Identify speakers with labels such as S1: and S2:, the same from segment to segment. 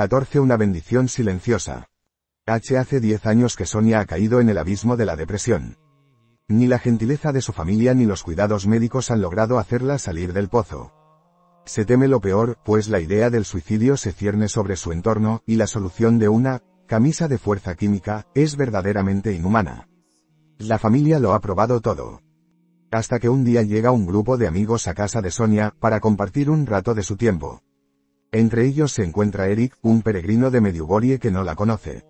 S1: 14. Una bendición silenciosa. H. Hace 10 años que Sonia ha caído en el abismo de la depresión. Ni la gentileza de su familia ni los cuidados médicos han logrado hacerla salir del pozo. Se teme lo peor, pues la idea del suicidio se cierne sobre su entorno, y la solución de una camisa de fuerza química es verdaderamente inhumana. La familia lo ha probado todo. Hasta que un día llega un grupo de amigos a casa de Sonia para compartir un rato de su tiempo. Entre ellos se encuentra Eric, un peregrino de Mediugorie que no la conoce.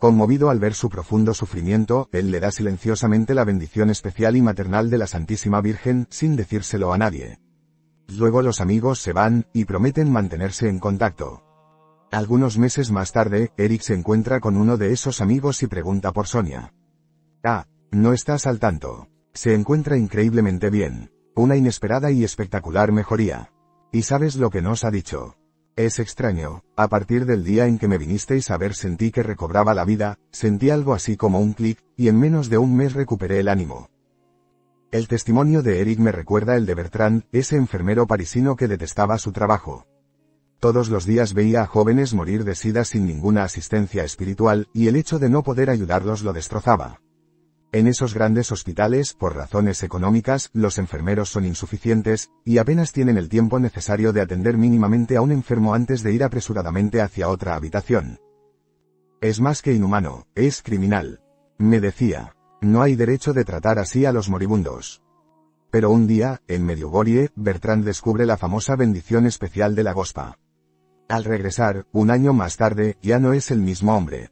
S1: Conmovido al ver su profundo sufrimiento, él le da silenciosamente la bendición especial y maternal de la Santísima Virgen, sin decírselo a nadie. Luego los amigos se van, y prometen mantenerse en contacto. Algunos meses más tarde, Eric se encuentra con uno de esos amigos y pregunta por Sonia. Ah, no estás al tanto. Se encuentra increíblemente bien. Una inesperada y espectacular mejoría. ¿Y sabes lo que nos ha dicho? Es extraño, a partir del día en que me vinisteis a ver sentí que recobraba la vida, sentí algo así como un clic, y en menos de un mes recuperé el ánimo. El testimonio de Eric me recuerda el de Bertrand, ese enfermero parisino que detestaba su trabajo. Todos los días veía a jóvenes morir de sida sin ninguna asistencia espiritual, y el hecho de no poder ayudarlos lo destrozaba. En esos grandes hospitales, por razones económicas, los enfermeros son insuficientes, y apenas tienen el tiempo necesario de atender mínimamente a un enfermo antes de ir apresuradamente hacia otra habitación. Es más que inhumano, es criminal. Me decía, no hay derecho de tratar así a los moribundos. Pero un día, en Medjugorje, Bertrand descubre la famosa bendición especial de la Gospa. Al regresar, un año más tarde, ya no es el mismo hombre.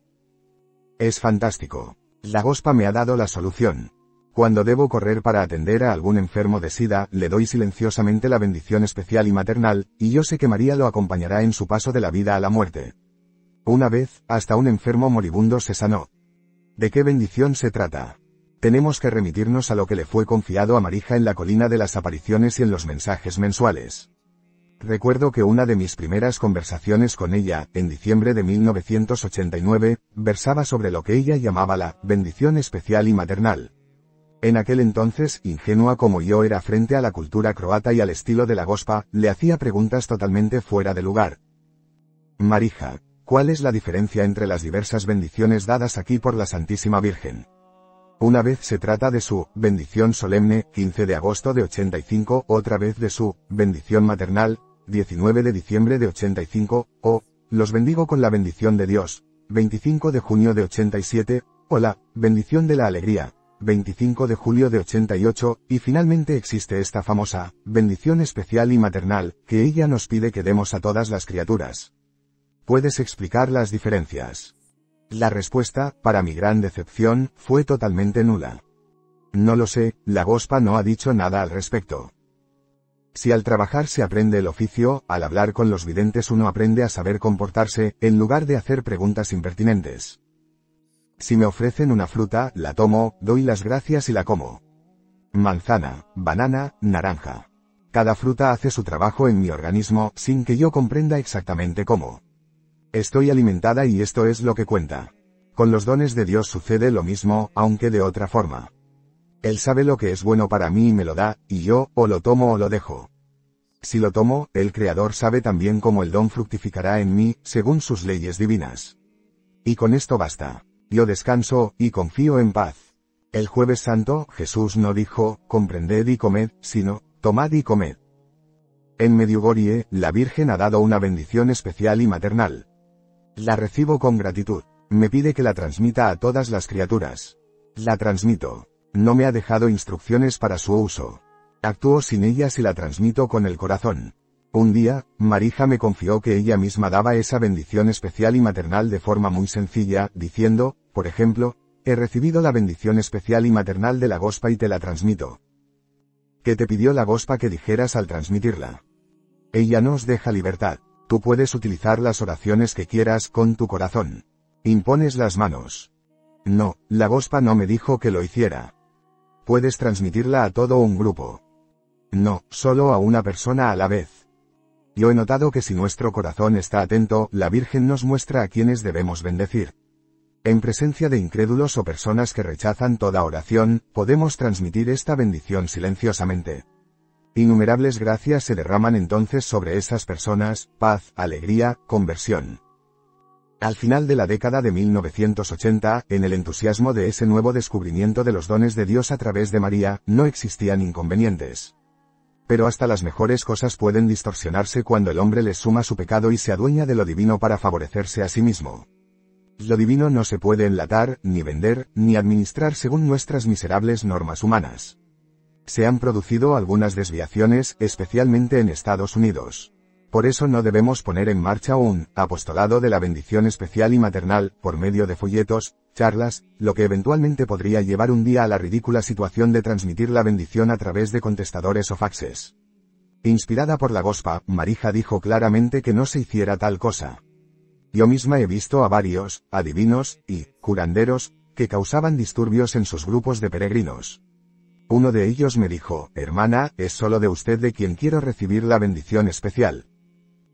S1: Es fantástico. La gospa me ha dado la solución. Cuando debo correr para atender a algún enfermo de SIDA, le doy silenciosamente la bendición especial y maternal, y yo sé que María lo acompañará en su paso de la vida a la muerte. Una vez, hasta un enfermo moribundo se sanó. ¿De qué bendición se trata? Tenemos que remitirnos a lo que le fue confiado a Marija en la colina de las apariciones y en los mensajes mensuales. Recuerdo que una de mis primeras conversaciones con ella, en diciembre de 1989, versaba sobre lo que ella llamaba la bendición especial y maternal. En aquel entonces, ingenua como yo era frente a la cultura croata y al estilo de la gospa, le hacía preguntas totalmente fuera de lugar. Marija, ¿cuál es la diferencia entre las diversas bendiciones dadas aquí por la Santísima Virgen? Una vez se trata de su bendición solemne, 15 de agosto de 85, otra vez de su bendición maternal, 19 de diciembre de 85, o, los bendigo con la bendición de Dios, 25 de junio de 87, o la, bendición de la alegría, 25 de julio de 88, y finalmente existe esta famosa, bendición especial y maternal, que ella nos pide que demos a todas las criaturas. ¿Puedes explicar las diferencias? La respuesta, para mi gran decepción, fue totalmente nula. No lo sé, la Gospa no ha dicho nada al respecto. Si al trabajar se aprende el oficio, al hablar con los videntes uno aprende a saber comportarse, en lugar de hacer preguntas impertinentes. Si me ofrecen una fruta, la tomo, doy las gracias y la como. Manzana, banana, naranja. Cada fruta hace su trabajo en mi organismo sin que yo comprenda exactamente cómo. Estoy alimentada y esto es lo que cuenta. Con los dones de Dios sucede lo mismo, aunque de otra forma. Él sabe lo que es bueno para mí y me lo da, y yo, o lo tomo o lo dejo. Si lo tomo, el Creador sabe también cómo el don fructificará en mí, según sus leyes divinas. Y con esto basta. Yo descanso, y confío en paz. El jueves santo, Jesús no dijo, comprended y comed, sino, tomad y comed. En Medjugorje, la Virgen ha dado una bendición especial y maternal. La recibo con gratitud. Me pide que la transmita a todas las criaturas. La transmito. No me ha dejado instrucciones para su uso. Actúo sin ellas y la transmito con el corazón. Un día, Marija me confió que ella misma daba esa bendición especial y maternal de forma muy sencilla, diciendo, por ejemplo, he recibido la bendición especial y maternal de la gospa y te la transmito. ¿Qué te pidió la gospa que dijeras al transmitirla? Ella nos deja libertad. Tú puedes utilizar las oraciones que quieras con tu corazón. Impones las manos. No, la gospa no me dijo que lo hiciera puedes transmitirla a todo un grupo. No, solo a una persona a la vez. Yo he notado que si nuestro corazón está atento, la Virgen nos muestra a quienes debemos bendecir. En presencia de incrédulos o personas que rechazan toda oración, podemos transmitir esta bendición silenciosamente. Innumerables gracias se derraman entonces sobre esas personas, paz, alegría, conversión. Al final de la década de 1980, en el entusiasmo de ese nuevo descubrimiento de los dones de Dios a través de María, no existían inconvenientes. Pero hasta las mejores cosas pueden distorsionarse cuando el hombre le suma su pecado y se adueña de lo divino para favorecerse a sí mismo. Lo divino no se puede enlatar, ni vender, ni administrar según nuestras miserables normas humanas. Se han producido algunas desviaciones, especialmente en Estados Unidos. Por eso no debemos poner en marcha un apostolado de la bendición especial y maternal, por medio de folletos, charlas, lo que eventualmente podría llevar un día a la ridícula situación de transmitir la bendición a través de contestadores o faxes. Inspirada por la Gospa, Marija dijo claramente que no se hiciera tal cosa. Yo misma he visto a varios, adivinos, y, curanderos, que causaban disturbios en sus grupos de peregrinos. Uno de ellos me dijo, hermana, es solo de usted de quien quiero recibir la bendición especial.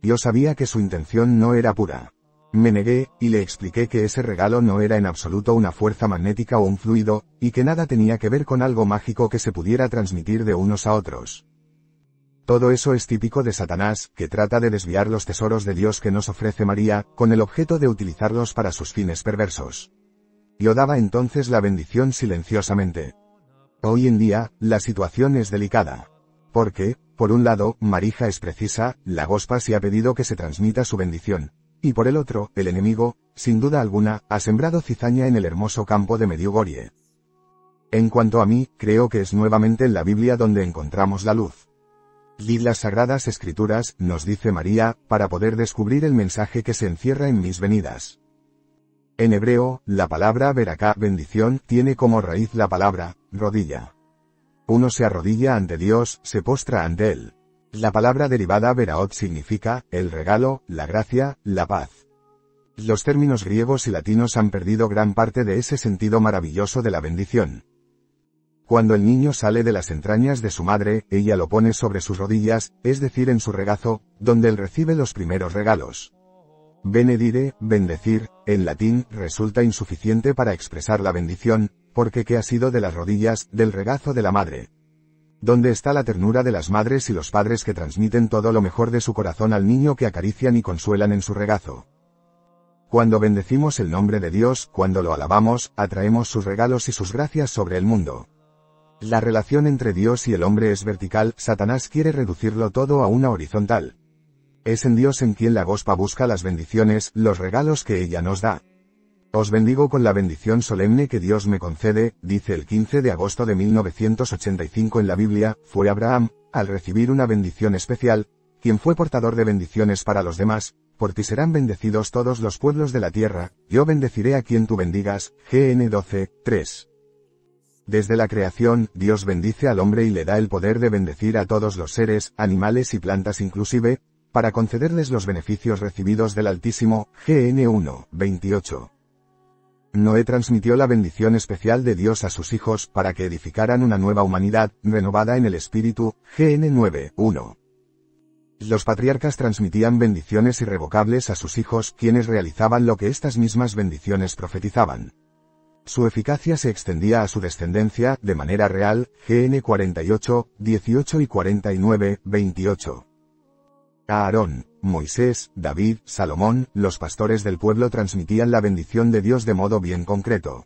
S1: Yo sabía que su intención no era pura. Me negué, y le expliqué que ese regalo no era en absoluto una fuerza magnética o un fluido, y que nada tenía que ver con algo mágico que se pudiera transmitir de unos a otros. Todo eso es típico de Satanás, que trata de desviar los tesoros de Dios que nos ofrece María, con el objeto de utilizarlos para sus fines perversos. Yo daba entonces la bendición silenciosamente. Hoy en día, la situación es delicada. Porque, por un lado, Marija es precisa, la gospa se ha pedido que se transmita su bendición. Y por el otro, el enemigo, sin duda alguna, ha sembrado cizaña en el hermoso campo de Medjugorje. En cuanto a mí, creo que es nuevamente en la Biblia donde encontramos la luz. Lid las Sagradas Escrituras, nos dice María, para poder descubrir el mensaje que se encierra en mis venidas. En hebreo, la palabra veracá, bendición, tiene como raíz la palabra, rodilla. Uno se arrodilla ante Dios, se postra ante Él. La palabra derivada veraot significa, el regalo, la gracia, la paz. Los términos griegos y latinos han perdido gran parte de ese sentido maravilloso de la bendición. Cuando el niño sale de las entrañas de su madre, ella lo pone sobre sus rodillas, es decir, en su regazo, donde él recibe los primeros regalos. Benedire, bendecir, en latín, resulta insuficiente para expresar la bendición, porque ¿qué ha sido de las rodillas, del regazo de la madre? ¿Dónde está la ternura de las madres y los padres que transmiten todo lo mejor de su corazón al niño que acarician y consuelan en su regazo? Cuando bendecimos el nombre de Dios, cuando lo alabamos, atraemos sus regalos y sus gracias sobre el mundo. La relación entre Dios y el hombre es vertical, Satanás quiere reducirlo todo a una horizontal. Es en Dios en quien la gospa busca las bendiciones, los regalos que ella nos da. Os bendigo con la bendición solemne que Dios me concede, dice el 15 de agosto de 1985 en la Biblia, fue Abraham, al recibir una bendición especial, quien fue portador de bendiciones para los demás, por ti serán bendecidos todos los pueblos de la tierra, yo bendeciré a quien tú bendigas, GN 12, 3. Desde la creación, Dios bendice al hombre y le da el poder de bendecir a todos los seres, animales y plantas inclusive, para concederles los beneficios recibidos del Altísimo, GN 1, 28. Noé transmitió la bendición especial de Dios a sus hijos para que edificaran una nueva humanidad, renovada en el Espíritu, GN 9, Los patriarcas transmitían bendiciones irrevocables a sus hijos, quienes realizaban lo que estas mismas bendiciones profetizaban. Su eficacia se extendía a su descendencia, de manera real, GN 48, 18 y 49, 28. Aarón, Moisés, David, Salomón, los pastores del pueblo transmitían la bendición de Dios de modo bien concreto.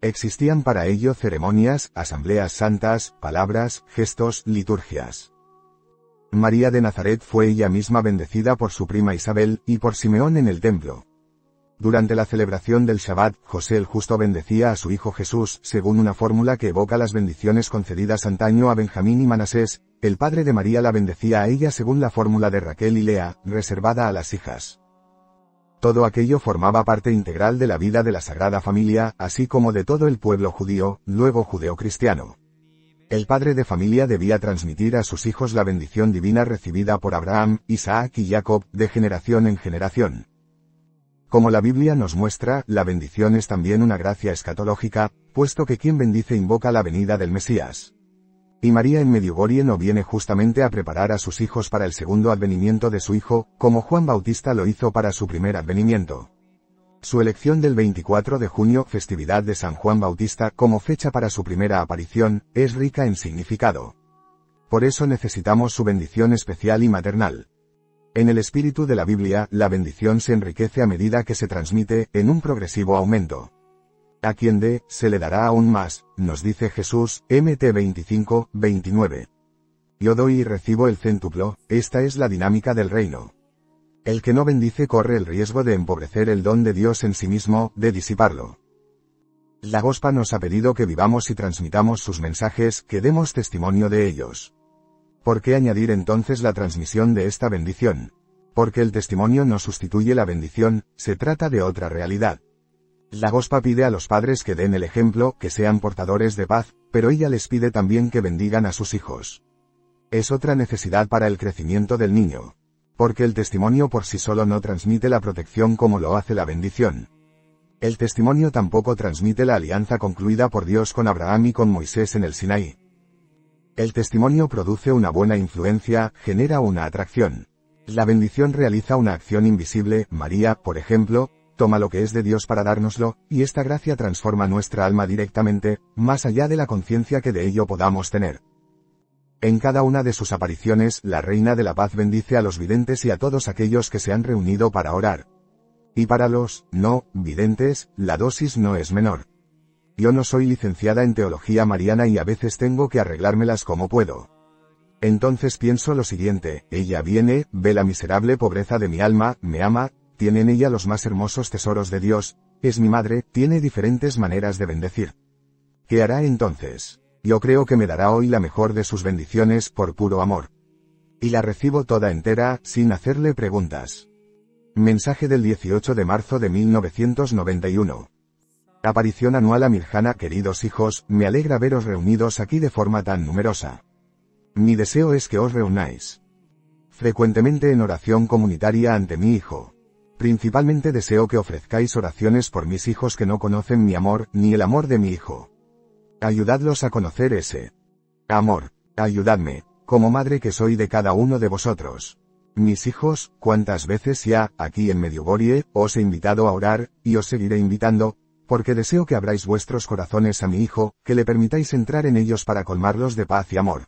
S1: Existían para ello ceremonias, asambleas santas, palabras, gestos, liturgias. María de Nazaret fue ella misma bendecida por su prima Isabel y por Simeón en el templo, durante la celebración del Shabbat, José el Justo bendecía a su hijo Jesús, según una fórmula que evoca las bendiciones concedidas antaño a Benjamín y Manasés, el padre de María la bendecía a ella según la fórmula de Raquel y Lea, reservada a las hijas. Todo aquello formaba parte integral de la vida de la Sagrada Familia, así como de todo el pueblo judío, luego judeocristiano. El padre de familia debía transmitir a sus hijos la bendición divina recibida por Abraham, Isaac y Jacob, de generación en generación. Como la Biblia nos muestra, la bendición es también una gracia escatológica, puesto que quien bendice invoca la venida del Mesías. Y María en Medjugorje no viene justamente a preparar a sus hijos para el segundo advenimiento de su hijo, como Juan Bautista lo hizo para su primer advenimiento. Su elección del 24 de junio, festividad de San Juan Bautista, como fecha para su primera aparición, es rica en significado. Por eso necesitamos su bendición especial y maternal. En el espíritu de la Biblia, la bendición se enriquece a medida que se transmite, en un progresivo aumento. A quien dé, se le dará aún más, nos dice Jesús, MT 25, 29. Yo doy y recibo el céntuplo, esta es la dinámica del reino. El que no bendice corre el riesgo de empobrecer el don de Dios en sí mismo, de disiparlo. La Gospa nos ha pedido que vivamos y transmitamos sus mensajes, que demos testimonio de ellos. ¿Por qué añadir entonces la transmisión de esta bendición? Porque el testimonio no sustituye la bendición, se trata de otra realidad. La Gospa pide a los padres que den el ejemplo, que sean portadores de paz, pero ella les pide también que bendigan a sus hijos. Es otra necesidad para el crecimiento del niño. Porque el testimonio por sí solo no transmite la protección como lo hace la bendición. El testimonio tampoco transmite la alianza concluida por Dios con Abraham y con Moisés en el Sinaí. El testimonio produce una buena influencia, genera una atracción. La bendición realiza una acción invisible, María, por ejemplo, toma lo que es de Dios para dárnoslo, y esta gracia transforma nuestra alma directamente, más allá de la conciencia que de ello podamos tener. En cada una de sus apariciones, la Reina de la Paz bendice a los videntes y a todos aquellos que se han reunido para orar. Y para los, no, videntes, la dosis no es menor. Yo no soy licenciada en teología mariana y a veces tengo que arreglármelas como puedo. Entonces pienso lo siguiente, ella viene, ve la miserable pobreza de mi alma, me ama, tiene en ella los más hermosos tesoros de Dios, es mi madre, tiene diferentes maneras de bendecir. ¿Qué hará entonces? Yo creo que me dará hoy la mejor de sus bendiciones por puro amor. Y la recibo toda entera, sin hacerle preguntas. Mensaje del 18 de marzo de 1991. Aparición anual a Mirjana Queridos hijos, me alegra veros reunidos aquí de forma tan numerosa. Mi deseo es que os reunáis frecuentemente en oración comunitaria ante mi hijo. Principalmente deseo que ofrezcáis oraciones por mis hijos que no conocen mi amor, ni el amor de mi hijo. Ayudadlos a conocer ese amor. Ayudadme, como madre que soy de cada uno de vosotros. Mis hijos, cuántas veces ya, aquí en Medioborie, os he invitado a orar, y os seguiré invitando, porque deseo que abráis vuestros corazones a mi Hijo, que le permitáis entrar en ellos para colmarlos de paz y amor.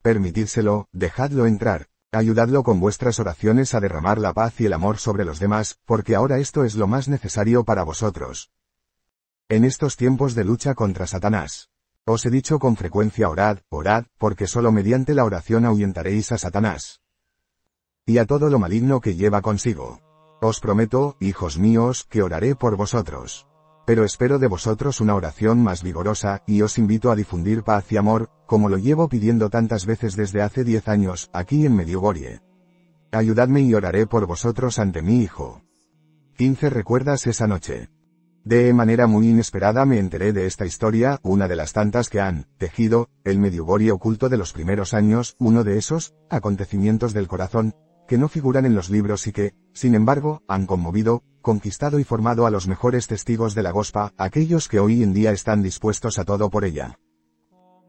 S1: Permitídselo, dejadlo entrar, ayudadlo con vuestras oraciones a derramar la paz y el amor sobre los demás, porque ahora esto es lo más necesario para vosotros. En estos tiempos de lucha contra Satanás. Os he dicho con frecuencia orad, orad, porque solo mediante la oración ahuyentaréis a Satanás. Y a todo lo maligno que lleva consigo. Os prometo, hijos míos, que oraré por vosotros. Pero espero de vosotros una oración más vigorosa, y os invito a difundir paz y amor, como lo llevo pidiendo tantas veces desde hace diez años, aquí en Medjugorje. Ayudadme y oraré por vosotros ante mi hijo. 15 Recuerdas esa noche. De manera muy inesperada me enteré de esta historia, una de las tantas que han tejido, el Medjugorje oculto de los primeros años, uno de esos, acontecimientos del corazón, que no figuran en los libros y que, sin embargo, han conmovido, conquistado y formado a los mejores testigos de la gospa, aquellos que hoy en día están dispuestos a todo por ella.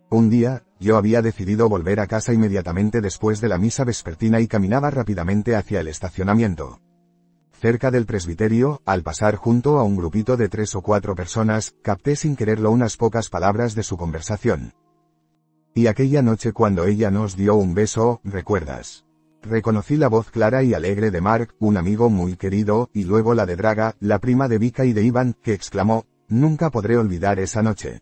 S1: Un día, yo había decidido volver a casa inmediatamente después de la misa vespertina y caminaba rápidamente hacia el estacionamiento. Cerca del presbiterio, al pasar junto a un grupito de tres o cuatro personas, capté sin quererlo unas pocas palabras de su conversación. Y aquella noche cuando ella nos dio un beso, ¿recuerdas? Reconocí la voz clara y alegre de Mark, un amigo muy querido, y luego la de Draga, la prima de Vika y de Iván, que exclamó, Nunca podré olvidar esa noche.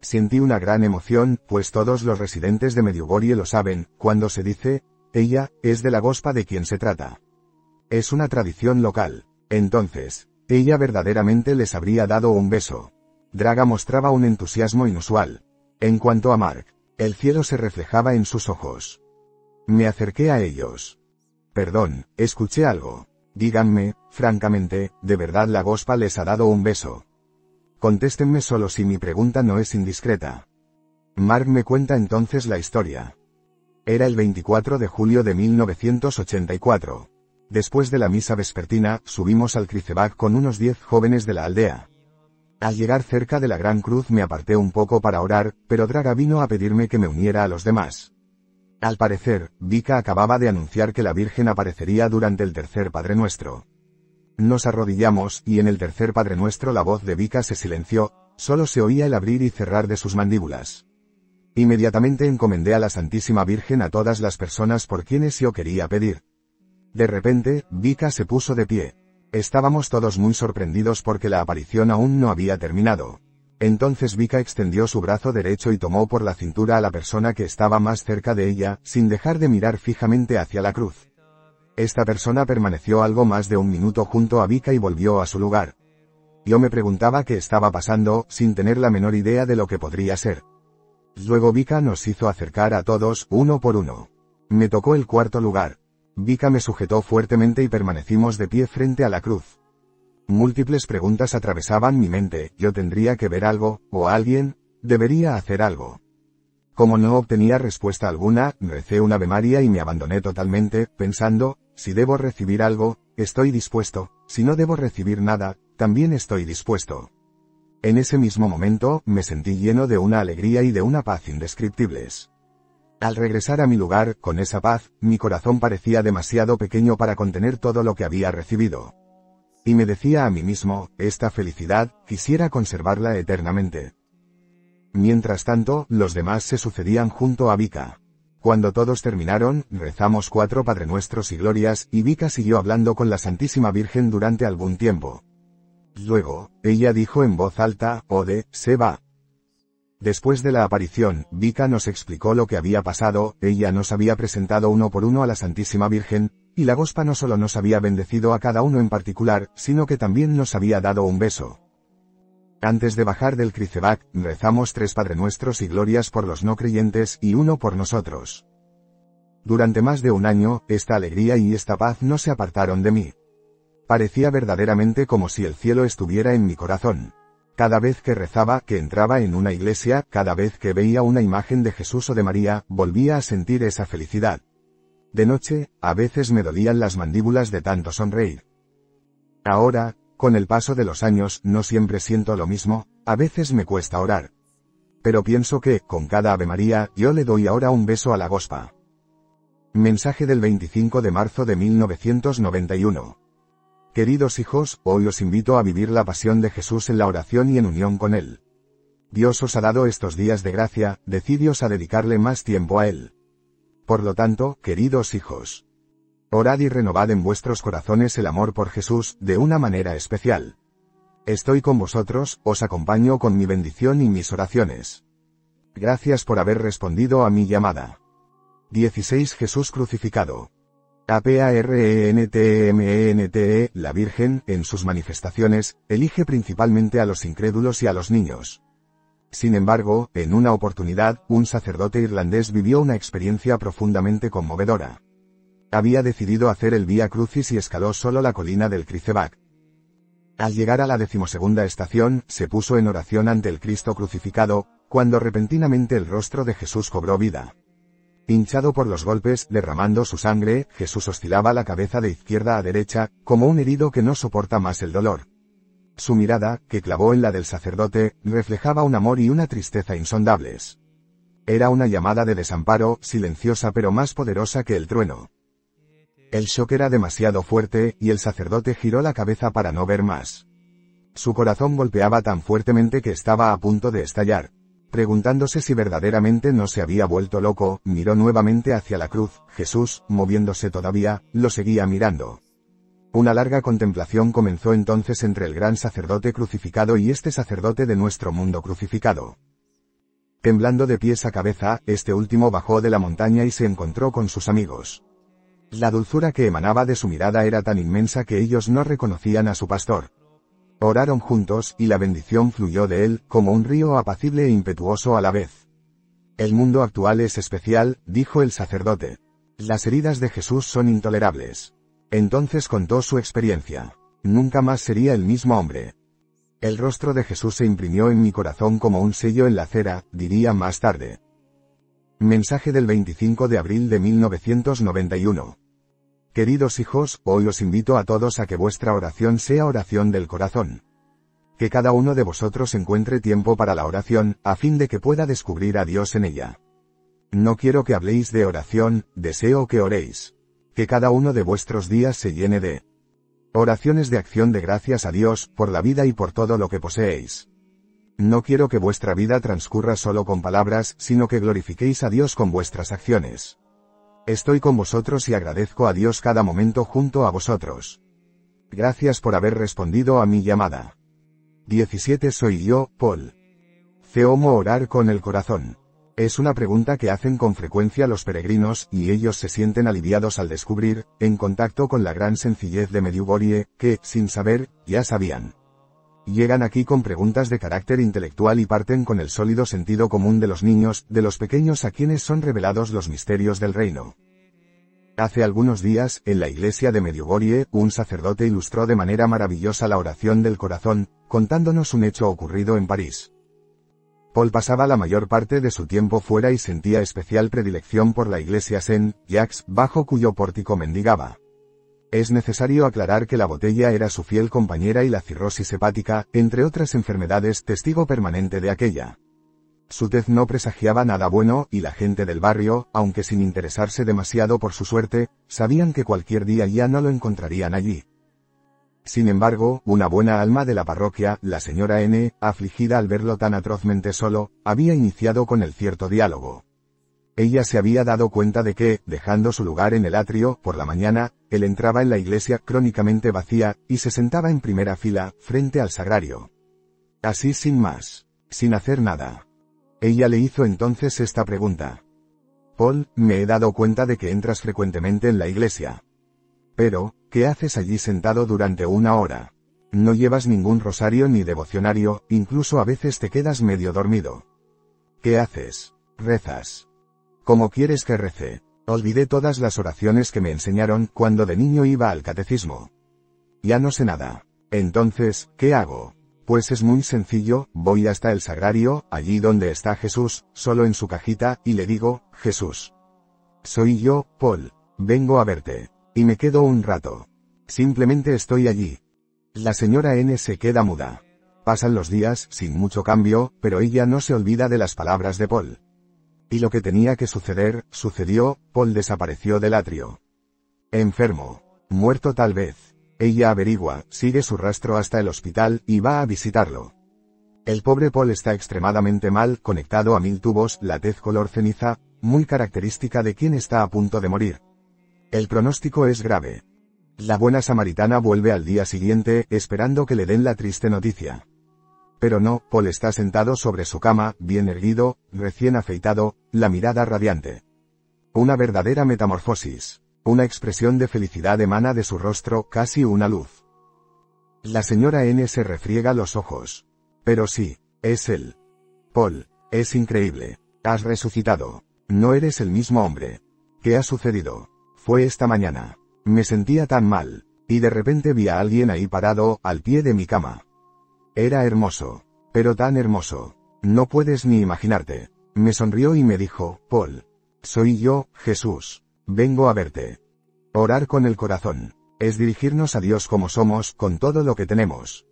S1: Sentí una gran emoción, pues todos los residentes de Medjugorje lo saben, cuando se dice, ella, es de la gospa de quien se trata. Es una tradición local. Entonces, ella verdaderamente les habría dado un beso. Draga mostraba un entusiasmo inusual. En cuanto a Mark, el cielo se reflejaba en sus ojos. Me acerqué a ellos. Perdón, escuché algo. Díganme, francamente, ¿de verdad la gospa les ha dado un beso? Contéstenme solo si mi pregunta no es indiscreta. Mark me cuenta entonces la historia. Era el 24 de julio de 1984. Después de la misa vespertina, subimos al Cricebac con unos diez jóvenes de la aldea. Al llegar cerca de la Gran Cruz me aparté un poco para orar, pero Draga vino a pedirme que me uniera a los demás. Al parecer, Vika acababa de anunciar que la Virgen aparecería durante el tercer Padre Nuestro. Nos arrodillamos, y en el tercer Padre Nuestro la voz de Vika se silenció, solo se oía el abrir y cerrar de sus mandíbulas. Inmediatamente encomendé a la Santísima Virgen a todas las personas por quienes yo quería pedir. De repente, Vika se puso de pie. Estábamos todos muy sorprendidos porque la aparición aún no había terminado. Entonces Vika extendió su brazo derecho y tomó por la cintura a la persona que estaba más cerca de ella, sin dejar de mirar fijamente hacia la cruz. Esta persona permaneció algo más de un minuto junto a Vika y volvió a su lugar. Yo me preguntaba qué estaba pasando, sin tener la menor idea de lo que podría ser. Luego Vika nos hizo acercar a todos, uno por uno. Me tocó el cuarto lugar. Vika me sujetó fuertemente y permanecimos de pie frente a la cruz. Múltiples preguntas atravesaban mi mente, yo tendría que ver algo, o alguien, debería hacer algo. Como no obtenía respuesta alguna, recé una Ave y me abandoné totalmente, pensando, si debo recibir algo, estoy dispuesto, si no debo recibir nada, también estoy dispuesto. En ese mismo momento, me sentí lleno de una alegría y de una paz indescriptibles. Al regresar a mi lugar, con esa paz, mi corazón parecía demasiado pequeño para contener todo lo que había recibido y me decía a mí mismo, esta felicidad, quisiera conservarla eternamente. Mientras tanto, los demás se sucedían junto a Vika. Cuando todos terminaron, rezamos cuatro Padrenuestros y Glorias, y Vika siguió hablando con la Santísima Virgen durante algún tiempo. Luego, ella dijo en voz alta, Ode, se va. Después de la aparición, Vika nos explicó lo que había pasado, ella nos había presentado uno por uno a la Santísima Virgen, y la gospa no solo nos había bendecido a cada uno en particular, sino que también nos había dado un beso. Antes de bajar del Cricebac, rezamos tres Padre Nuestros y glorias por los no creyentes y uno por nosotros. Durante más de un año, esta alegría y esta paz no se apartaron de mí. Parecía verdaderamente como si el cielo estuviera en mi corazón. Cada vez que rezaba, que entraba en una iglesia, cada vez que veía una imagen de Jesús o de María, volvía a sentir esa felicidad. De noche, a veces me dolían las mandíbulas de tanto sonreír. Ahora, con el paso de los años, no siempre siento lo mismo, a veces me cuesta orar. Pero pienso que, con cada Ave María, yo le doy ahora un beso a la gospa. Mensaje del 25 de marzo de 1991. Queridos hijos, hoy os invito a vivir la pasión de Jesús en la oración y en unión con Él. Dios os ha dado estos días de gracia, decidios a dedicarle más tiempo a Él. Por lo tanto, queridos hijos, orad y renovad en vuestros corazones el amor por Jesús, de una manera especial. Estoy con vosotros, os acompaño con mi bendición y mis oraciones. Gracias por haber respondido a mi llamada. 16 Jesús crucificado. APARENTEMENTE, e e e, la Virgen, en sus manifestaciones, elige principalmente a los incrédulos y a los niños. Sin embargo, en una oportunidad, un sacerdote irlandés vivió una experiencia profundamente conmovedora. Había decidido hacer el Vía Crucis y escaló solo la colina del Cricebac. Al llegar a la decimosegunda estación, se puso en oración ante el Cristo crucificado, cuando repentinamente el rostro de Jesús cobró vida. Hinchado por los golpes, derramando su sangre, Jesús oscilaba la cabeza de izquierda a derecha, como un herido que no soporta más el dolor. Su mirada, que clavó en la del sacerdote, reflejaba un amor y una tristeza insondables. Era una llamada de desamparo, silenciosa pero más poderosa que el trueno. El shock era demasiado fuerte, y el sacerdote giró la cabeza para no ver más. Su corazón golpeaba tan fuertemente que estaba a punto de estallar. Preguntándose si verdaderamente no se había vuelto loco, miró nuevamente hacia la cruz, Jesús, moviéndose todavía, lo seguía mirando. Una larga contemplación comenzó entonces entre el gran sacerdote crucificado y este sacerdote de nuestro mundo crucificado. Temblando de pies a cabeza, este último bajó de la montaña y se encontró con sus amigos. La dulzura que emanaba de su mirada era tan inmensa que ellos no reconocían a su pastor. Oraron juntos, y la bendición fluyó de él, como un río apacible e impetuoso a la vez. El mundo actual es especial, dijo el sacerdote. Las heridas de Jesús son intolerables. Entonces contó su experiencia. Nunca más sería el mismo hombre. El rostro de Jesús se imprimió en mi corazón como un sello en la cera, diría más tarde. Mensaje del 25 de abril de 1991. Queridos hijos, hoy os invito a todos a que vuestra oración sea oración del corazón. Que cada uno de vosotros encuentre tiempo para la oración, a fin de que pueda descubrir a Dios en ella. No quiero que habléis de oración, deseo que oréis que cada uno de vuestros días se llene de oraciones de acción de gracias a Dios, por la vida y por todo lo que poseéis. No quiero que vuestra vida transcurra solo con palabras, sino que glorifiquéis a Dios con vuestras acciones. Estoy con vosotros y agradezco a Dios cada momento junto a vosotros. Gracias por haber respondido a mi llamada. 17 Soy yo, Paul. Ceomo orar con el corazón. Es una pregunta que hacen con frecuencia los peregrinos, y ellos se sienten aliviados al descubrir, en contacto con la gran sencillez de Medjugorje, que, sin saber, ya sabían. Llegan aquí con preguntas de carácter intelectual y parten con el sólido sentido común de los niños, de los pequeños a quienes son revelados los misterios del reino. Hace algunos días, en la iglesia de Medjugorje, un sacerdote ilustró de manera maravillosa la oración del corazón, contándonos un hecho ocurrido en París. Paul pasaba la mayor parte de su tiempo fuera y sentía especial predilección por la iglesia Saint Jacques, bajo cuyo pórtico mendigaba. Es necesario aclarar que la botella era su fiel compañera y la cirrosis hepática, entre otras enfermedades, testigo permanente de aquella. Su tez no presagiaba nada bueno, y la gente del barrio, aunque sin interesarse demasiado por su suerte, sabían que cualquier día ya no lo encontrarían allí. Sin embargo, una buena alma de la parroquia, la señora N, afligida al verlo tan atrozmente solo, había iniciado con el cierto diálogo. Ella se había dado cuenta de que, dejando su lugar en el atrio, por la mañana, él entraba en la iglesia crónicamente vacía, y se sentaba en primera fila, frente al sagrario. Así sin más. Sin hacer nada. Ella le hizo entonces esta pregunta. Paul, me he dado cuenta de que entras frecuentemente en la iglesia. Pero, ¿Qué haces allí sentado durante una hora? No llevas ningún rosario ni devocionario, incluso a veces te quedas medio dormido. ¿Qué haces? Rezas. ¿Cómo quieres que rece? Olvidé todas las oraciones que me enseñaron cuando de niño iba al catecismo. Ya no sé nada. Entonces, ¿qué hago? Pues es muy sencillo, voy hasta el sagrario, allí donde está Jesús, solo en su cajita, y le digo, Jesús. Soy yo, Paul. Vengo a verte. Y me quedo un rato. Simplemente estoy allí. La señora N se queda muda. Pasan los días, sin mucho cambio, pero ella no se olvida de las palabras de Paul. Y lo que tenía que suceder, sucedió, Paul desapareció del atrio. Enfermo. Muerto tal vez. Ella averigua, sigue su rastro hasta el hospital, y va a visitarlo. El pobre Paul está extremadamente mal, conectado a mil tubos, la tez color ceniza, muy característica de quien está a punto de morir. El pronóstico es grave. La buena samaritana vuelve al día siguiente, esperando que le den la triste noticia. Pero no, Paul está sentado sobre su cama, bien erguido, recién afeitado, la mirada radiante. Una verdadera metamorfosis. Una expresión de felicidad emana de su rostro, casi una luz. La señora N se refriega los ojos. Pero sí, es él. Paul, es increíble. Has resucitado. No eres el mismo hombre. ¿Qué ha sucedido? Fue esta mañana. Me sentía tan mal. Y de repente vi a alguien ahí parado, al pie de mi cama. Era hermoso. Pero tan hermoso. No puedes ni imaginarte. Me sonrió y me dijo, Paul. Soy yo, Jesús. Vengo a verte. Orar con el corazón. Es dirigirnos a Dios como somos, con todo lo que tenemos.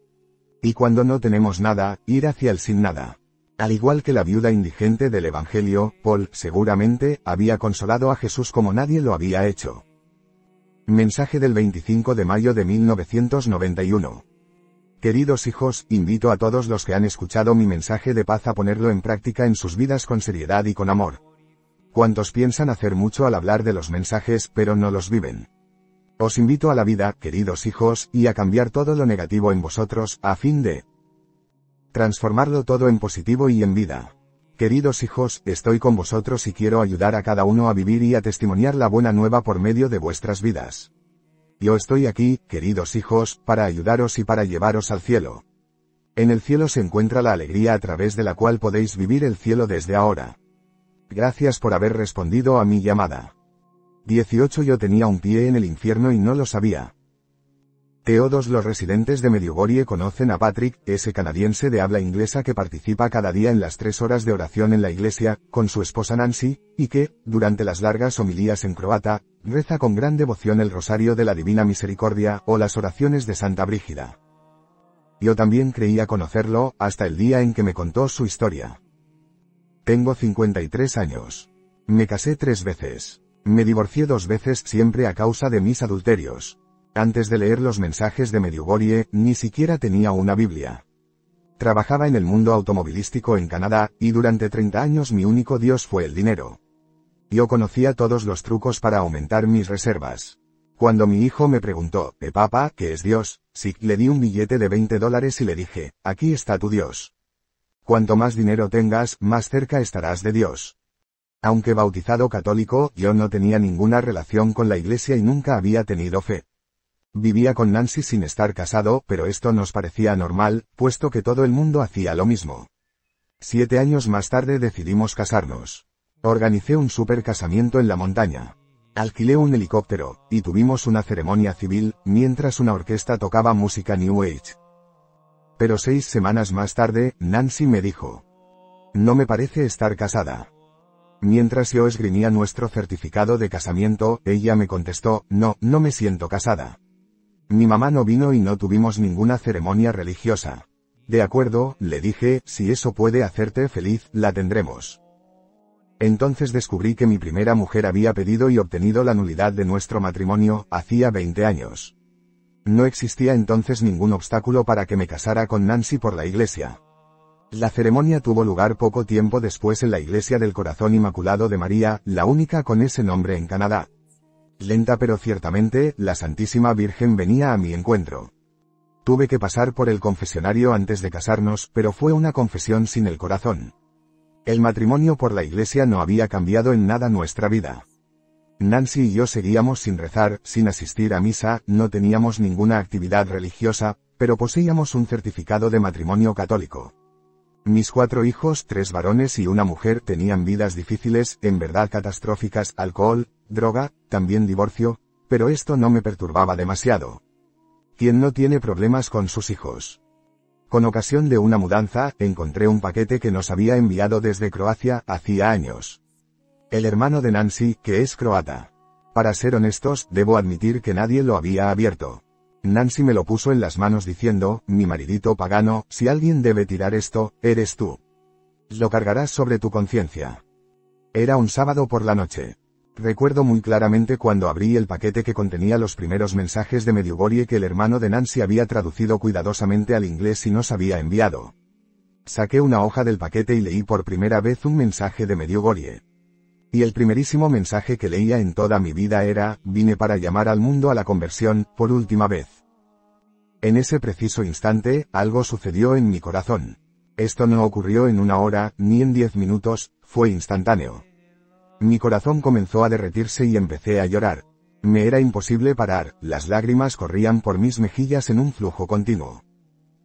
S1: Y cuando no tenemos nada, ir hacia el sin nada. Al igual que la viuda indigente del Evangelio, Paul, seguramente, había consolado a Jesús como nadie lo había hecho. Mensaje del 25 de mayo de 1991. Queridos hijos, invito a todos los que han escuchado mi mensaje de paz a ponerlo en práctica en sus vidas con seriedad y con amor. Cuantos piensan hacer mucho al hablar de los mensajes, pero no los viven. Os invito a la vida, queridos hijos, y a cambiar todo lo negativo en vosotros, a fin de, transformarlo todo en positivo y en vida. Queridos hijos, estoy con vosotros y quiero ayudar a cada uno a vivir y a testimoniar la buena nueva por medio de vuestras vidas. Yo estoy aquí, queridos hijos, para ayudaros y para llevaros al cielo. En el cielo se encuentra la alegría a través de la cual podéis vivir el cielo desde ahora. Gracias por haber respondido a mi llamada. 18 Yo tenía un pie en el infierno y no lo sabía. Teodos los residentes de Medjugorje conocen a Patrick, ese canadiense de habla inglesa que participa cada día en las tres horas de oración en la iglesia, con su esposa Nancy, y que, durante las largas homilías en croata, reza con gran devoción el Rosario de la Divina Misericordia o las oraciones de Santa Brígida. Yo también creía conocerlo, hasta el día en que me contó su historia. Tengo 53 años. Me casé tres veces. Me divorcié dos veces siempre a causa de mis adulterios. Antes de leer los mensajes de Medjugorje, ni siquiera tenía una Biblia. Trabajaba en el mundo automovilístico en Canadá, y durante 30 años mi único dios fue el dinero. Yo conocía todos los trucos para aumentar mis reservas. Cuando mi hijo me preguntó, ¿eh papá, qué es Dios? Sí, le di un billete de 20 dólares y le dije, aquí está tu Dios. Cuanto más dinero tengas, más cerca estarás de Dios. Aunque bautizado católico, yo no tenía ninguna relación con la iglesia y nunca había tenido fe. Vivía con Nancy sin estar casado, pero esto nos parecía normal, puesto que todo el mundo hacía lo mismo. Siete años más tarde decidimos casarnos. Organicé un super casamiento en la montaña. Alquilé un helicóptero, y tuvimos una ceremonia civil, mientras una orquesta tocaba música New Age. Pero seis semanas más tarde, Nancy me dijo. No me parece estar casada. Mientras yo esgrimía nuestro certificado de casamiento, ella me contestó, no, no me siento casada. Mi mamá no vino y no tuvimos ninguna ceremonia religiosa. De acuerdo, le dije, si eso puede hacerte feliz, la tendremos. Entonces descubrí que mi primera mujer había pedido y obtenido la nulidad de nuestro matrimonio, hacía 20 años. No existía entonces ningún obstáculo para que me casara con Nancy por la iglesia. La ceremonia tuvo lugar poco tiempo después en la iglesia del Corazón Inmaculado de María, la única con ese nombre en Canadá. Lenta pero ciertamente, la Santísima Virgen venía a mi encuentro. Tuve que pasar por el confesionario antes de casarnos, pero fue una confesión sin el corazón. El matrimonio por la iglesia no había cambiado en nada nuestra vida. Nancy y yo seguíamos sin rezar, sin asistir a misa, no teníamos ninguna actividad religiosa, pero poseíamos un certificado de matrimonio católico. Mis cuatro hijos, tres varones y una mujer, tenían vidas difíciles, en verdad catastróficas, alcohol, droga, también divorcio, pero esto no me perturbaba demasiado. ¿Quién no tiene problemas con sus hijos? Con ocasión de una mudanza, encontré un paquete que nos había enviado desde Croacia hacía años. El hermano de Nancy, que es croata. Para ser honestos, debo admitir que nadie lo había abierto. Nancy me lo puso en las manos diciendo, mi maridito pagano, si alguien debe tirar esto, eres tú. Lo cargarás sobre tu conciencia. Era un sábado por la noche. Recuerdo muy claramente cuando abrí el paquete que contenía los primeros mensajes de Mediugorie que el hermano de Nancy había traducido cuidadosamente al inglés y nos había enviado. Saqué una hoja del paquete y leí por primera vez un mensaje de Mediugorie. Y el primerísimo mensaje que leía en toda mi vida era, vine para llamar al mundo a la conversión, por última vez. En ese preciso instante, algo sucedió en mi corazón. Esto no ocurrió en una hora, ni en diez minutos, fue instantáneo. Mi corazón comenzó a derretirse y empecé a llorar. Me era imposible parar, las lágrimas corrían por mis mejillas en un flujo continuo.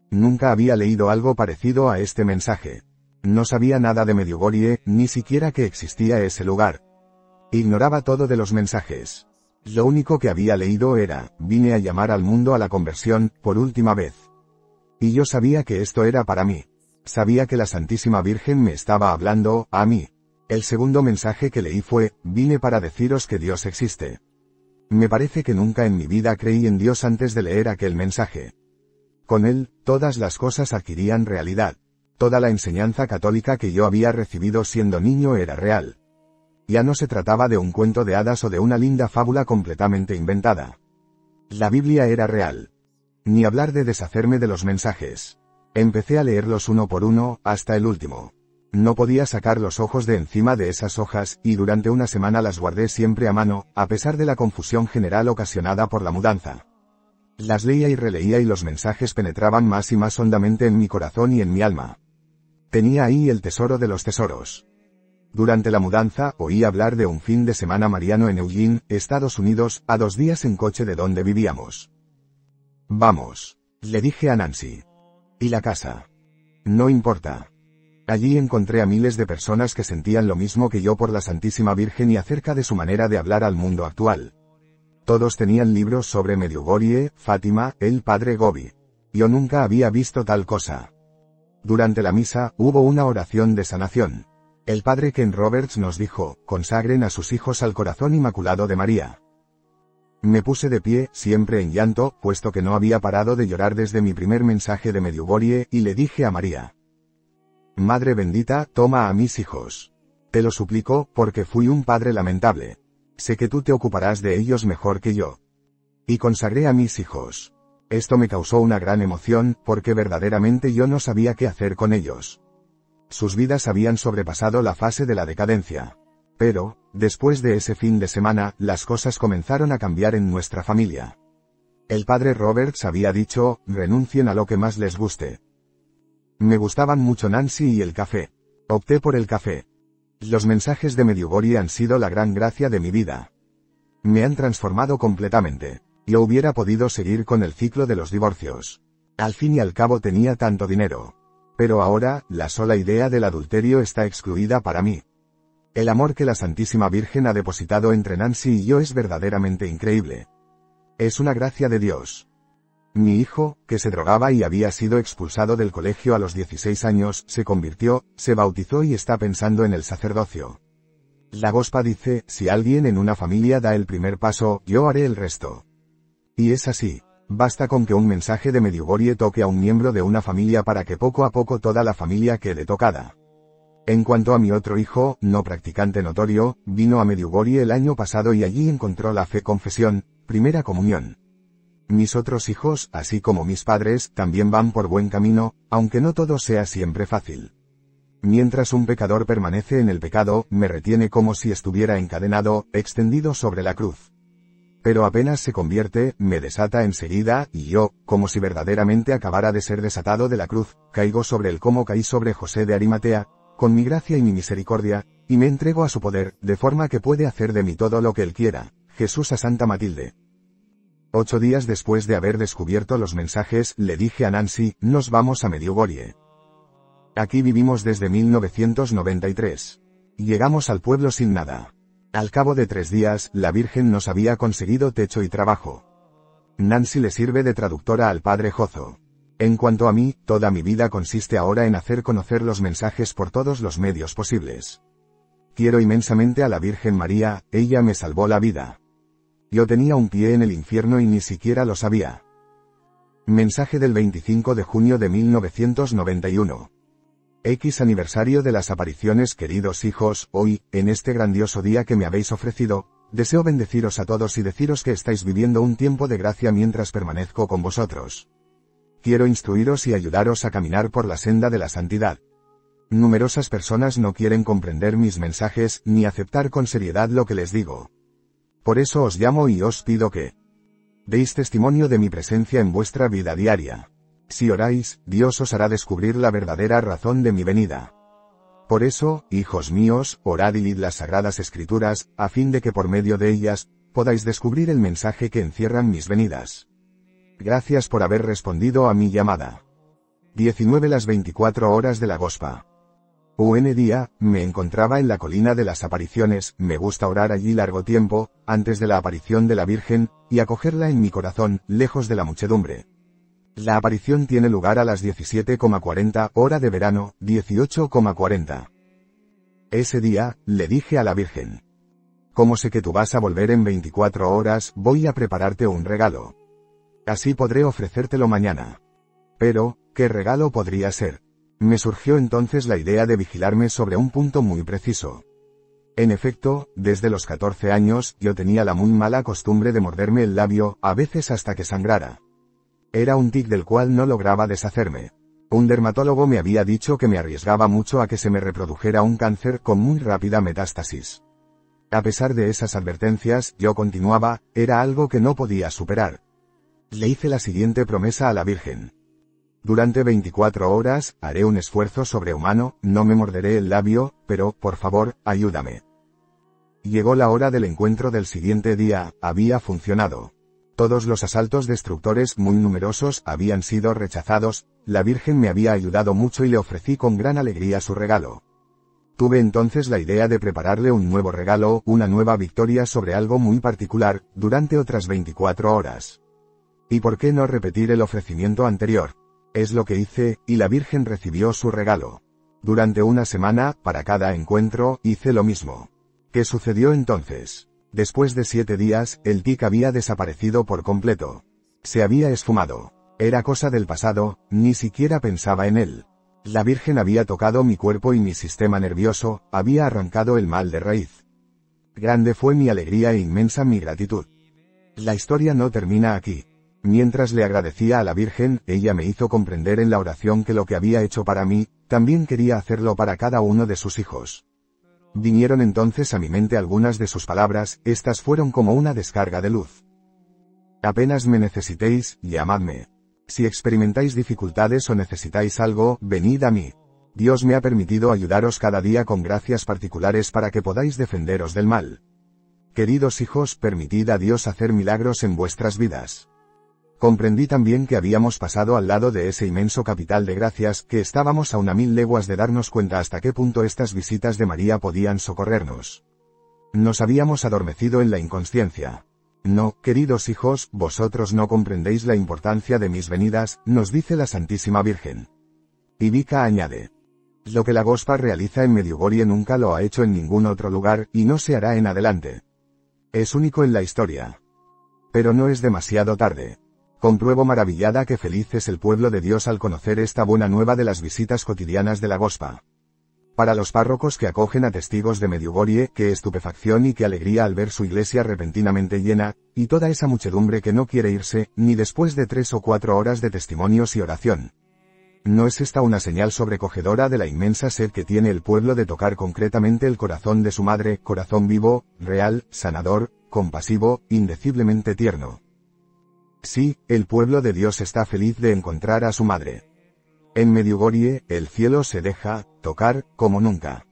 S1: Nunca había leído algo parecido a este mensaje. No sabía nada de Medjugorje, ni siquiera que existía ese lugar. Ignoraba todo de los mensajes. Lo único que había leído era, vine a llamar al mundo a la conversión, por última vez. Y yo sabía que esto era para mí. Sabía que la Santísima Virgen me estaba hablando, a mí. El segundo mensaje que leí fue, vine para deciros que Dios existe. Me parece que nunca en mi vida creí en Dios antes de leer aquel mensaje. Con él, todas las cosas adquirían realidad toda la enseñanza católica que yo había recibido siendo niño era real. Ya no se trataba de un cuento de hadas o de una linda fábula completamente inventada. La Biblia era real. Ni hablar de deshacerme de los mensajes. Empecé a leerlos uno por uno, hasta el último. No podía sacar los ojos de encima de esas hojas, y durante una semana las guardé siempre a mano, a pesar de la confusión general ocasionada por la mudanza. Las leía y releía y los mensajes penetraban más y más hondamente en mi corazón y en mi alma. Tenía ahí el tesoro de los tesoros. Durante la mudanza, oí hablar de un fin de semana mariano en Eugene, Estados Unidos, a dos días en coche de donde vivíamos. Vamos. Le dije a Nancy. ¿Y la casa? No importa. Allí encontré a miles de personas que sentían lo mismo que yo por la Santísima Virgen y acerca de su manera de hablar al mundo actual. Todos tenían libros sobre Medjugorje, Fátima, el padre Gobi. Yo nunca había visto tal cosa. Durante la misa, hubo una oración de sanación. El padre Ken Roberts nos dijo, consagren a sus hijos al corazón inmaculado de María. Me puse de pie, siempre en llanto, puesto que no había parado de llorar desde mi primer mensaje de Mediugorie, y le dije a María. Madre bendita, toma a mis hijos. Te lo suplico, porque fui un padre lamentable. Sé que tú te ocuparás de ellos mejor que yo. Y consagré a mis hijos. Esto me causó una gran emoción, porque verdaderamente yo no sabía qué hacer con ellos. Sus vidas habían sobrepasado la fase de la decadencia. Pero, después de ese fin de semana, las cosas comenzaron a cambiar en nuestra familia. El padre Roberts había dicho, renuncien a lo que más les guste. Me gustaban mucho Nancy y el café. Opté por el café. Los mensajes de Medjugorje han sido la gran gracia de mi vida. Me han transformado completamente. Yo hubiera podido seguir con el ciclo de los divorcios. Al fin y al cabo tenía tanto dinero. Pero ahora, la sola idea del adulterio está excluida para mí. El amor que la Santísima Virgen ha depositado entre Nancy y yo es verdaderamente increíble. Es una gracia de Dios. Mi hijo, que se drogaba y había sido expulsado del colegio a los 16 años, se convirtió, se bautizó y está pensando en el sacerdocio. La Gospa dice, si alguien en una familia da el primer paso, yo haré el resto. Y es así. Basta con que un mensaje de Medjugorje toque a un miembro de una familia para que poco a poco toda la familia quede tocada. En cuanto a mi otro hijo, no practicante notorio, vino a Medjugorje el año pasado y allí encontró la fe confesión, primera comunión. Mis otros hijos, así como mis padres, también van por buen camino, aunque no todo sea siempre fácil. Mientras un pecador permanece en el pecado, me retiene como si estuviera encadenado, extendido sobre la cruz pero apenas se convierte, me desata enseguida, y yo, como si verdaderamente acabara de ser desatado de la cruz, caigo sobre el como caí sobre José de Arimatea, con mi gracia y mi misericordia, y me entrego a su poder, de forma que puede hacer de mí todo lo que él quiera. Jesús a Santa Matilde. Ocho días después de haber descubierto los mensajes, le dije a Nancy, nos vamos a Mediugorie. Aquí vivimos desde 1993. Llegamos al pueblo sin nada. Al cabo de tres días, la Virgen nos había conseguido techo y trabajo. Nancy le sirve de traductora al padre Jozo. En cuanto a mí, toda mi vida consiste ahora en hacer conocer los mensajes por todos los medios posibles. Quiero inmensamente a la Virgen María, ella me salvó la vida. Yo tenía un pie en el infierno y ni siquiera lo sabía. Mensaje del 25 de junio de 1991. X aniversario de las apariciones queridos hijos, hoy, en este grandioso día que me habéis ofrecido, deseo bendeciros a todos y deciros que estáis viviendo un tiempo de gracia mientras permanezco con vosotros. Quiero instruiros y ayudaros a caminar por la senda de la santidad. Numerosas personas no quieren comprender mis mensajes ni aceptar con seriedad lo que les digo. Por eso os llamo y os pido que deis testimonio de mi presencia en vuestra vida diaria. Si oráis, Dios os hará descubrir la verdadera razón de mi venida. Por eso, hijos míos, orad y lid las sagradas escrituras, a fin de que por medio de ellas, podáis descubrir el mensaje que encierran mis venidas. Gracias por haber respondido a mi llamada. 19 las 24 horas de la Gospa. UN día, me encontraba en la colina de las apariciones, me gusta orar allí largo tiempo, antes de la aparición de la Virgen, y acogerla en mi corazón, lejos de la muchedumbre. La aparición tiene lugar a las 17,40 hora de verano, 18,40. Ese día, le dije a la Virgen. Como sé que tú vas a volver en 24 horas, voy a prepararte un regalo. Así podré ofrecértelo mañana. Pero, ¿qué regalo podría ser? Me surgió entonces la idea de vigilarme sobre un punto muy preciso. En efecto, desde los 14 años, yo tenía la muy mala costumbre de morderme el labio, a veces hasta que sangrara. Era un tic del cual no lograba deshacerme. Un dermatólogo me había dicho que me arriesgaba mucho a que se me reprodujera un cáncer con muy rápida metástasis. A pesar de esas advertencias, yo continuaba, era algo que no podía superar. Le hice la siguiente promesa a la Virgen. Durante 24 horas, haré un esfuerzo sobrehumano, no me morderé el labio, pero, por favor, ayúdame. Llegó la hora del encuentro del siguiente día, había funcionado. Todos los asaltos destructores muy numerosos habían sido rechazados, la Virgen me había ayudado mucho y le ofrecí con gran alegría su regalo. Tuve entonces la idea de prepararle un nuevo regalo, una nueva victoria sobre algo muy particular, durante otras 24 horas. ¿Y por qué no repetir el ofrecimiento anterior? Es lo que hice, y la Virgen recibió su regalo. Durante una semana, para cada encuentro, hice lo mismo. ¿Qué sucedió entonces? Después de siete días, el tic había desaparecido por completo. Se había esfumado. Era cosa del pasado, ni siquiera pensaba en él. La Virgen había tocado mi cuerpo y mi sistema nervioso, había arrancado el mal de raíz. Grande fue mi alegría e inmensa mi gratitud. La historia no termina aquí. Mientras le agradecía a la Virgen, ella me hizo comprender en la oración que lo que había hecho para mí, también quería hacerlo para cada uno de sus hijos. Vinieron entonces a mi mente algunas de sus palabras, estas fueron como una descarga de luz. Apenas me necesitéis, llamadme. Si experimentáis dificultades o necesitáis algo, venid a mí. Dios me ha permitido ayudaros cada día con gracias particulares para que podáis defenderos del mal. Queridos hijos, permitid a Dios hacer milagros en vuestras vidas. Comprendí también que habíamos pasado al lado de ese inmenso capital de gracias, que estábamos a una mil leguas de darnos cuenta hasta qué punto estas visitas de María podían socorrernos. Nos habíamos adormecido en la inconsciencia. No, queridos hijos, vosotros no comprendéis la importancia de mis venidas, nos dice la Santísima Virgen. Vika añade. Lo que la Gospa realiza en Medjugorje nunca lo ha hecho en ningún otro lugar, y no se hará en adelante. Es único en la historia. Pero no es demasiado tarde. Compruebo maravillada que feliz es el pueblo de Dios al conocer esta buena nueva de las visitas cotidianas de la Gospa. Para los párrocos que acogen a testigos de Mediugorie, qué estupefacción y qué alegría al ver su iglesia repentinamente llena, y toda esa muchedumbre que no quiere irse, ni después de tres o cuatro horas de testimonios y oración. ¿No es esta una señal sobrecogedora de la inmensa sed que tiene el pueblo de tocar concretamente el corazón de su madre, corazón vivo, real, sanador, compasivo, indeciblemente tierno? Sí, el pueblo de Dios está feliz de encontrar a su madre. En Medjugorje, el cielo se deja tocar como nunca.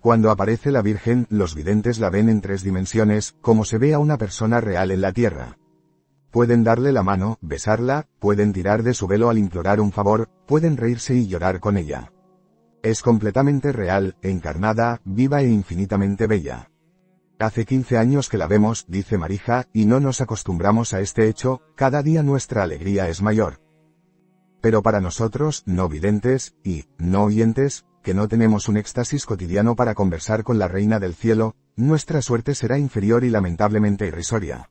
S1: Cuando aparece la Virgen, los videntes la ven en tres dimensiones, como se ve a una persona real en la tierra. Pueden darle la mano, besarla, pueden tirar de su velo al implorar un favor, pueden reírse y llorar con ella. Es completamente real, encarnada, viva e infinitamente bella. Hace 15 años que la vemos, dice Marija, y no nos acostumbramos a este hecho, cada día nuestra alegría es mayor. Pero para nosotros, no videntes, y, no oyentes, que no tenemos un éxtasis cotidiano para conversar con la Reina del Cielo, nuestra suerte será inferior y lamentablemente irrisoria.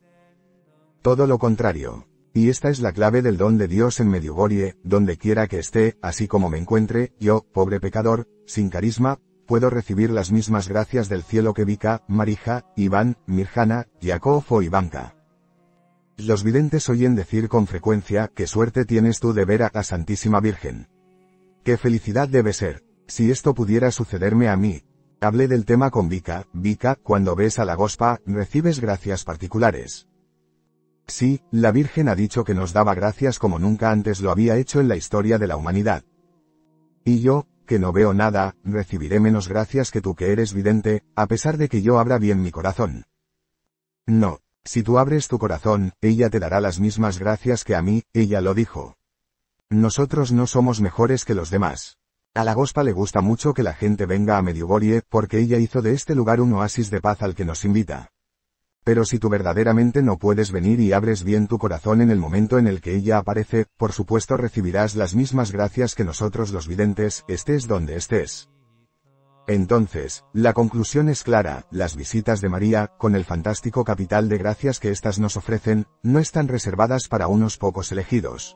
S1: Todo lo contrario. Y esta es la clave del don de Dios en Medjugorje, donde quiera que esté, así como me encuentre, yo, pobre pecador, sin carisma, puedo recibir las mismas gracias del cielo que Vika, Marija, Iván, Mirjana, Yakov o Ivanka. Los videntes oyen decir con frecuencia, qué suerte tienes tú de ver a la Santísima Virgen. Qué felicidad debe ser, si esto pudiera sucederme a mí. Hablé del tema con Vika, Vika, cuando ves a la Gospa, recibes gracias particulares. Sí, la Virgen ha dicho que nos daba gracias como nunca antes lo había hecho en la historia de la humanidad. Y yo, que no veo nada, recibiré menos gracias que tú que eres vidente, a pesar de que yo abra bien mi corazón. No, si tú abres tu corazón, ella te dará las mismas gracias que a mí, ella lo dijo. Nosotros no somos mejores que los demás. A la Gospa le gusta mucho que la gente venga a Medjugorje, porque ella hizo de este lugar un oasis de paz al que nos invita. Pero si tú verdaderamente no puedes venir y abres bien tu corazón en el momento en el que ella aparece, por supuesto recibirás las mismas gracias que nosotros los videntes, estés donde estés. Entonces, la conclusión es clara, las visitas de María, con el fantástico capital de gracias que éstas nos ofrecen, no están reservadas para unos pocos elegidos.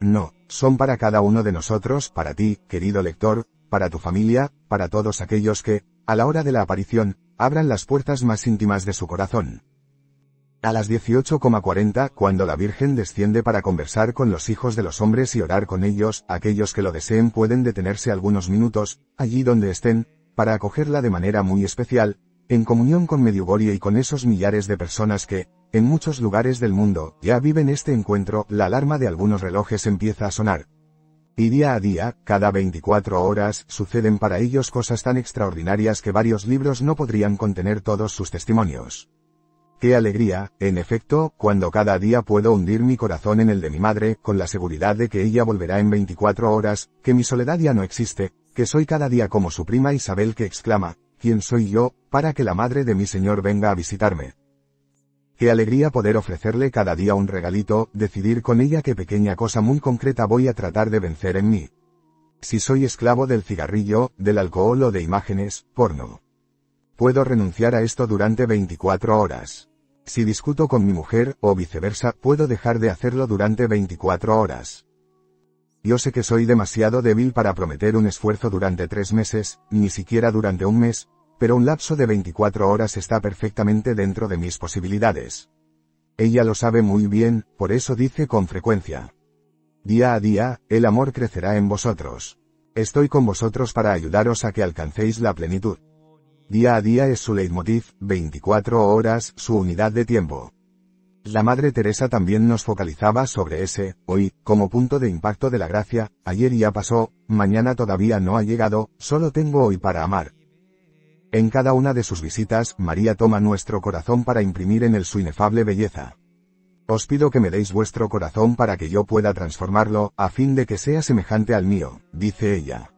S1: No, son para cada uno de nosotros, para ti, querido lector, para tu familia, para todos aquellos que, a la hora de la aparición, abran las puertas más íntimas de su corazón. A las 18,40, cuando la Virgen desciende para conversar con los hijos de los hombres y orar con ellos, aquellos que lo deseen pueden detenerse algunos minutos, allí donde estén, para acogerla de manera muy especial, en comunión con Mediugorie y con esos millares de personas que, en muchos lugares del mundo, ya viven este encuentro, la alarma de algunos relojes empieza a sonar, y día a día, cada 24 horas, suceden para ellos cosas tan extraordinarias que varios libros no podrían contener todos sus testimonios. Qué alegría, en efecto, cuando cada día puedo hundir mi corazón en el de mi madre, con la seguridad de que ella volverá en 24 horas, que mi soledad ya no existe, que soy cada día como su prima Isabel que exclama, ¿quién soy yo, para que la madre de mi Señor venga a visitarme? Qué alegría poder ofrecerle cada día un regalito, decidir con ella qué pequeña cosa muy concreta voy a tratar de vencer en mí. Si soy esclavo del cigarrillo, del alcohol o de imágenes, porno. Puedo renunciar a esto durante 24 horas. Si discuto con mi mujer, o viceversa, puedo dejar de hacerlo durante 24 horas. Yo sé que soy demasiado débil para prometer un esfuerzo durante tres meses, ni siquiera durante un mes, pero un lapso de 24 horas está perfectamente dentro de mis posibilidades. Ella lo sabe muy bien, por eso dice con frecuencia. Día a día, el amor crecerá en vosotros. Estoy con vosotros para ayudaros a que alcancéis la plenitud. Día a día es su leitmotiv, 24 horas, su unidad de tiempo. La Madre Teresa también nos focalizaba sobre ese, hoy, como punto de impacto de la gracia, ayer ya pasó, mañana todavía no ha llegado, solo tengo hoy para amar. En cada una de sus visitas, María toma nuestro corazón para imprimir en él su inefable belleza. Os pido que me deis vuestro corazón para que yo pueda transformarlo, a fin de que sea semejante al mío, dice ella.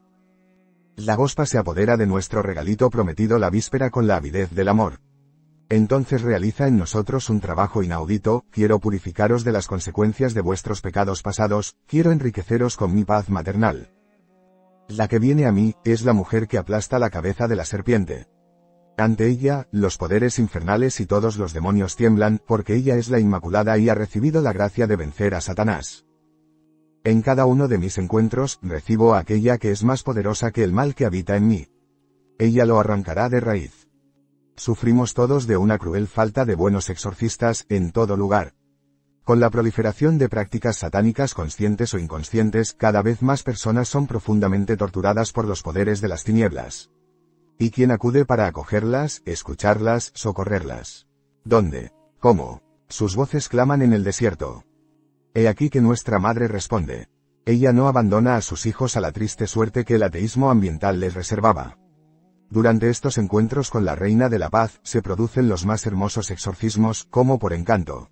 S1: La gospa se apodera de nuestro regalito prometido la víspera con la avidez del amor. Entonces realiza en nosotros un trabajo inaudito, quiero purificaros de las consecuencias de vuestros pecados pasados, quiero enriqueceros con mi paz maternal, la que viene a mí, es la mujer que aplasta la cabeza de la serpiente. Ante ella, los poderes infernales y todos los demonios tiemblan, porque ella es la Inmaculada y ha recibido la gracia de vencer a Satanás. En cada uno de mis encuentros, recibo a aquella que es más poderosa que el mal que habita en mí. Ella lo arrancará de raíz. Sufrimos todos de una cruel falta de buenos exorcistas, en todo lugar. Con la proliferación de prácticas satánicas conscientes o inconscientes, cada vez más personas son profundamente torturadas por los poderes de las tinieblas. ¿Y quién acude para acogerlas, escucharlas, socorrerlas? ¿Dónde? ¿Cómo? Sus voces claman en el desierto. He aquí que nuestra madre responde. Ella no abandona a sus hijos a la triste suerte que el ateísmo ambiental les reservaba. Durante estos encuentros con la Reina de la Paz se producen los más hermosos exorcismos, como por encanto.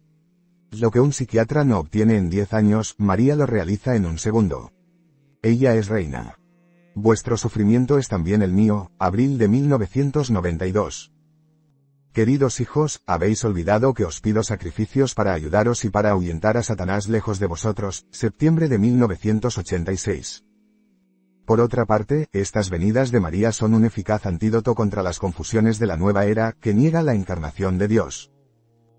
S1: Lo que un psiquiatra no obtiene en 10 años, María lo realiza en un segundo. Ella es reina. Vuestro sufrimiento es también el mío, abril de 1992. Queridos hijos, habéis olvidado que os pido sacrificios para ayudaros y para ahuyentar a Satanás lejos de vosotros, septiembre de 1986. Por otra parte, estas venidas de María son un eficaz antídoto contra las confusiones de la nueva era que niega la encarnación de Dios.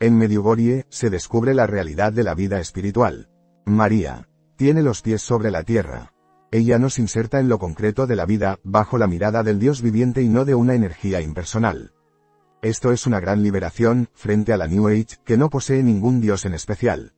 S1: En Medjugorje se descubre la realidad de la vida espiritual. María tiene los pies sobre la tierra. Ella nos inserta en lo concreto de la vida, bajo la mirada del Dios viviente y no de una energía impersonal. Esto es una gran liberación, frente a la New Age, que no posee ningún Dios en especial.